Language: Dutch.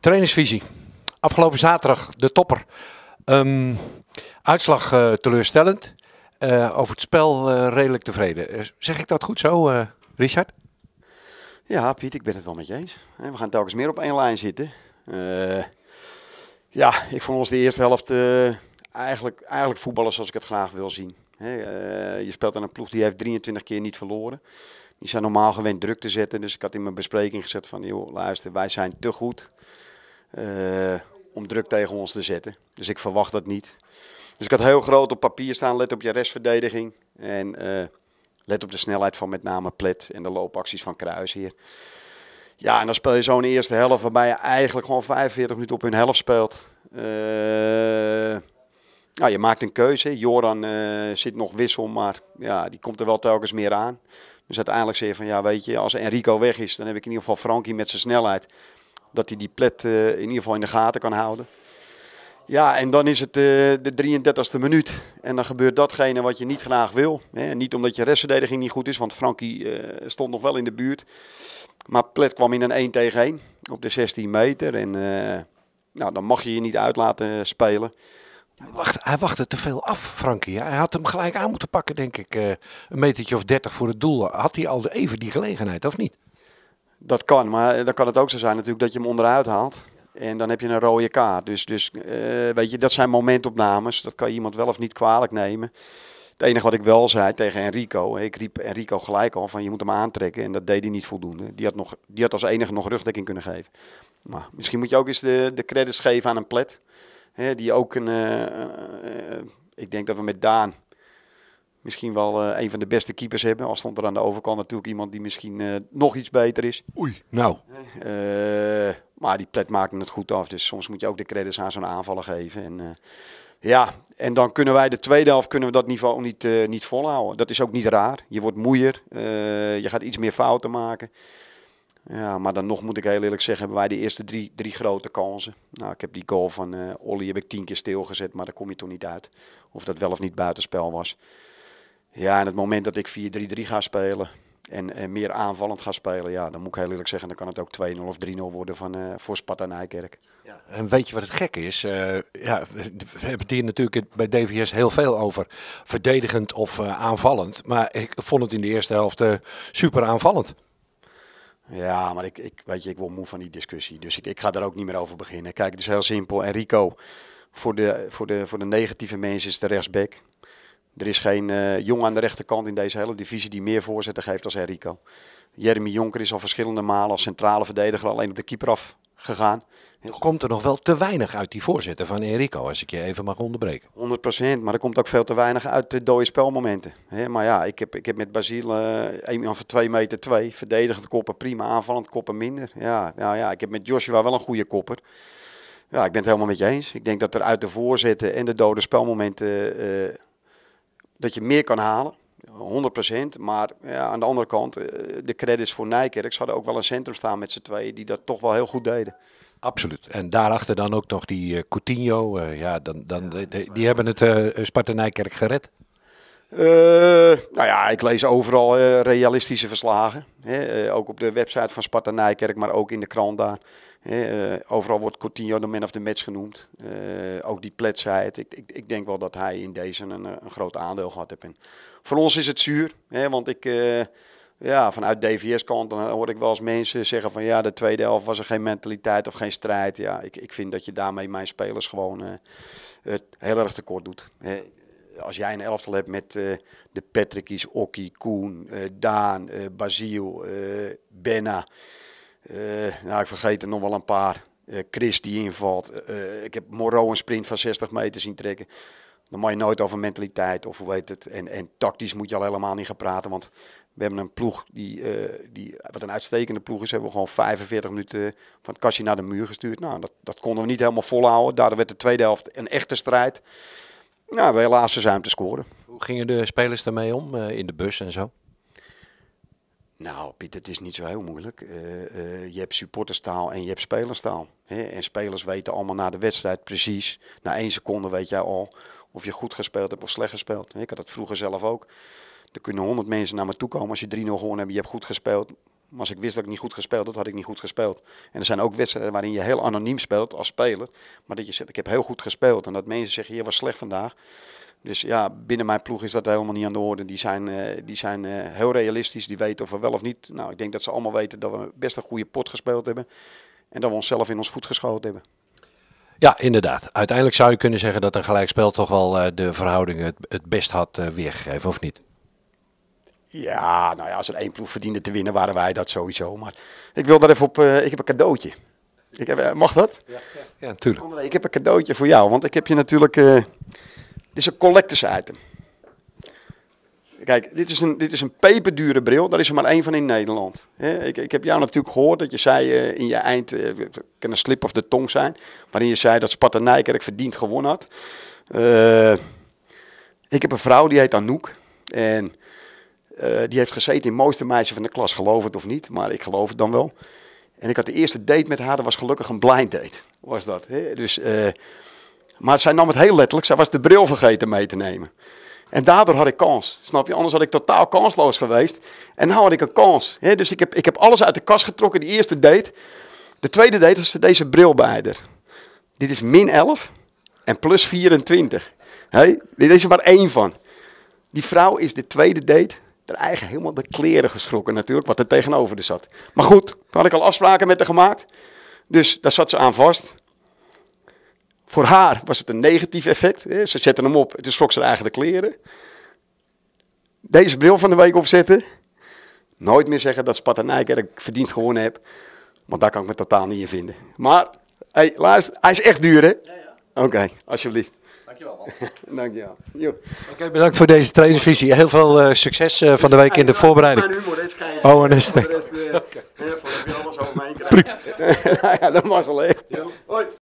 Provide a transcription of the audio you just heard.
Trainersvisie. Afgelopen zaterdag de topper. Ehm, uitslag eh, teleurstellend. Eh, over het spel eh, redelijk tevreden. Zeg ik dat goed zo, Richard? Ja, Piet, ik ben het wel met je eens. We gaan telkens meer op één lijn zitten. ja, ik vond ons de eerste helft eigenlijk, eigenlijk voetballen zoals ik het graag wil zien. je speelt aan een ploeg die heeft 23 keer niet verloren. Die zijn normaal gewend druk te zetten. Dus ik had in mijn bespreking gezet van, joh, luister, wij zijn te goed. Eh, om druk tegen ons te zetten. Dus ik verwacht dat niet. Dus ik had heel groot op papier staan, let op je restverdediging. En eh, let op de snelheid van met name Plet en de loopacties van Kruis hier. Ja, en dan speel je zo'n eerste helft waarbij je eigenlijk gewoon 45 minuten op hun helft speelt. Uh, nou, je maakt een keuze. Joran zit nog wissel, maar ja, die komt er wel telkens meer aan. Dus uiteindelijk zeg je van ja, weet je, als Enrico weg is, dan heb ik in ieder geval Frankie met zijn snelheid. Dat hij die plet eh, in ieder geval in de gaten kan houden. Ja, en dan is het eh, de 33e minuut. En dan gebeurt datgene wat je niet graag wil. Niet omdat je restverdediging niet goed is, want Frankie eh, stond nog wel in de buurt. Maar Plet kwam in een 1 tegen 1 op de 16 meter. En nou, dan mag je je niet uit laten spelen. Hij, wacht, wachtte te veel af, Franky. Hij had hem gelijk aan moeten pakken, denk ik. een metertje of 30 voor het doel. Had hij al even die gelegenheid, of niet? Dat kan, maar dan kan het ook zo zijn natuurlijk dat je hem onderuit haalt. En dan heb je een rode kaart. Dus, dus eh, weet je, dat zijn momentopnames. Dat kan iemand wel of niet kwalijk nemen. Het enige wat ik wel zei tegen Enrico, ik riep Enrico gelijk al van je moet hem aantrekken. En dat deed hij niet voldoende. Die had, nog, die had als enige nog rugdekking kunnen geven. Maar misschien moet je ook eens de, de credits geven aan een plet. Hè, die ook een, eh, eh, ik denk dat we met Daan misschien wel eh, een van de beste keepers hebben. Al stond er aan de overkant natuurlijk iemand die misschien eh, nog iets beter is. Oei, nou. Eh, maar die plet maken het goed af. Dus soms moet je ook de credits aan zo'n aanvallen geven. En, ja, en dan kunnen wij de tweede helft kunnen we dat niveau niet, niet volhouden. Dat is ook niet raar. Je wordt moeier. je gaat iets meer fouten maken. Ja, maar dan nog moet ik heel eerlijk zeggen, hebben wij de eerste drie, drie grote kansen. Nou, ik heb die goal van Olly heb ik tien keer stilgezet, maar daar kom je toch niet uit. Of dat wel of niet buitenspel was. Ja, en het moment dat ik 4-3-3 ga spelen en, meer aanvallend ga spelen, ja, dan moet ik heel eerlijk zeggen, dan kan het ook 2-0 of 3-0 worden van, eh, voor Sparta Nijkerk. Ja. En weet je wat het gekke is? Eh, ja, we hebben het hier natuurlijk bij DVS heel veel over verdedigend of eh, aanvallend. Maar ik vond het in de eerste helft super aanvallend. Ja, maar ik, ik, weet je, ik word moe van die discussie. Dus ik, ik ga daar ook niet meer over beginnen. Kijk, het is heel simpel. Enrico, voor de, voor de, voor de negatieve mensen is de rechtsback. Er is geen eh, jong aan de rechterkant in deze hele divisie die meer voorzetten geeft dan Enrico. Jeremy Jonker is al verschillende malen als centrale verdediger alleen op de keeper af gegaan. Er komt er nog wel te weinig uit die voorzetten van Enrico, als ik je even mag onderbreken. 100%, maar er komt ook veel te weinig uit de dode spelmomenten. maar ja, ik heb, ik heb met Basile eh, een van 2 meter 2. Verdedigend koppen prima, aanvallend koppen minder. Ja, nou ja, ik heb met Joshua wel een goede kopper. Ja, ik ben het helemaal met je eens. Ik denk dat er uit de voorzetten en de dode spelmomenten... Eh, dat je meer kan halen. 100%. Maar ja, aan de andere kant, eh, de credits voor Nijkerk. Ze hadden ook wel een centrum staan met z'n tweeën die dat toch wel heel goed deden. Absoluut. En daarachter dan ook nog die eh, Coutinho. Eh, ja, dan, dan, die, hebben het Sparta Nijkerk gered. Eh, nou ja, ik lees overal eh, realistische verslagen. Hè? Eh, ook op de website van Sparta Nijkerk, maar ook in de krant daar. overal wordt Coutinho de man of the match genoemd. ook die pletsheid. Ik, ik, ik, denk wel dat hij in deze een, een groot aandeel gehad heeft. En voor ons is het zuur, hè? want ik... ja, vanuit DVS-kant dan hoor ik wel eens mensen zeggen van ja, de tweede helft was er geen mentaliteit of geen strijd. Ja, ik, ik vind dat je daarmee mijn spelers gewoon het heel erg tekort doet. Hè? als jij een elftal hebt met eh, de Patrickies, Okki, Koen, eh, Daan, uh, eh, Basiel, Benna. nou, ik vergeet er nog wel een paar. Chris die invalt. ik heb Moreau een sprint van 60 meter zien trekken. Dan mag je nooit over mentaliteit of hoe weet het. En, en tactisch moet je al helemaal niet gaan praten. Want we hebben een ploeg die, die wat een uitstekende ploeg is, hebben we gewoon 45 minuten van het kastje naar de muur gestuurd. Nou, dat, dat konden we niet helemaal volhouden. Daardoor werd de tweede helft een echte strijd. Nou, helaas helaas zijn te scoren. Hoe gingen de spelers daarmee om eh, in de bus en zo? Nou, Piet, het is niet zo heel moeilijk. Eh, eh, je hebt supporterstaal en je hebt spelerstaal. Hè? En spelers weten allemaal na de wedstrijd precies. Na één seconde weet jij al of je goed gespeeld hebt of slecht gespeeld. Ik had dat vroeger zelf ook. Er kunnen honderd mensen naar me toe komen. Als je 3-0 gewonnen hebt, je hebt goed gespeeld. Maar als ik wist dat ik niet goed gespeeld had, had ik niet goed gespeeld. En er zijn ook wedstrijden waarin je heel anoniem speelt als speler. Maar dat je zegt, ik heb heel goed gespeeld. En dat mensen zeggen, je was slecht vandaag. Dus ja, binnen mijn ploeg is dat helemaal niet aan de orde. Die zijn, eh, die zijn eh, heel realistisch. Die weten of we wel of niet. Nou, ik denk dat ze allemaal weten dat we best een goede pot gespeeld hebben. En dat we onszelf in ons voet geschoten hebben. Ja, inderdaad. Uiteindelijk zou je kunnen zeggen dat een gelijkspel toch wel eh, de verhoudingen het best had weergegeven, of niet? Ja, nou ja, als er één ploeg verdiende te winnen, waren wij dat sowieso. Maar ik wil daar even op. Eh, ik heb een cadeautje. Ik heb, eh, mag dat? Ja, ja. ja ik heb een cadeautje voor jou, want ik heb je natuurlijk. Eh, dit is een collectors item. Kijk, dit is een, dit is een peperdure bril. Daar is er maar één van in Nederland. ik, ik heb jou natuurlijk gehoord dat je zei in je eind. Het kan een slip of de tong zijn. Waarin je zei dat Sparta Nijkerk verdiend gewonnen had. ik heb een vrouw die heet Anouk. En eh, die heeft gezeten in mooiste meisje van de klas, geloof het of niet, maar ik geloof het dan wel. En ik had de eerste date met haar, dat was gelukkig een blind date, was dat. Hè? Dus, eh, maar zij nam het heel letterlijk, zij was de bril vergeten mee te nemen. En daardoor had ik kans, snap je? Anders had ik totaal kansloos geweest. En nu had ik een kans. Hè? Dus ik heb, ik heb alles uit de kast getrokken, die eerste date. De tweede date was deze bril bij Dit is min 11 en plus 24. Hè? dit is er maar één van. Die vrouw is de tweede date er eigen helemaal de kleren geschrokken natuurlijk, wat er tegenover er zat. Maar goed, daar had ik al afspraken met haar gemaakt. Dus daar zat ze aan vast. Voor haar was het een negatief effect. Ze zette hem op, dus schrok ze haar eigen de kleren. Deze bril van de week opzetten. Nooit meer zeggen dat Nijkerk verdiend gewonnen heb. Want daar kan ik me totaal niet in vinden. Maar, hey, luister, hij is echt duur hè? Ja, ja. Oké, alsjeblieft. Dankjewel man. Dankjewel. Oké, bedankt voor deze trainingsvisie. Heel veel uh, succes uh, van de week in de voorbereiding. Oh, humor, dit krijg Oh, en is het. Eh, voor over mij nou ja, dat was al hè. Hoi.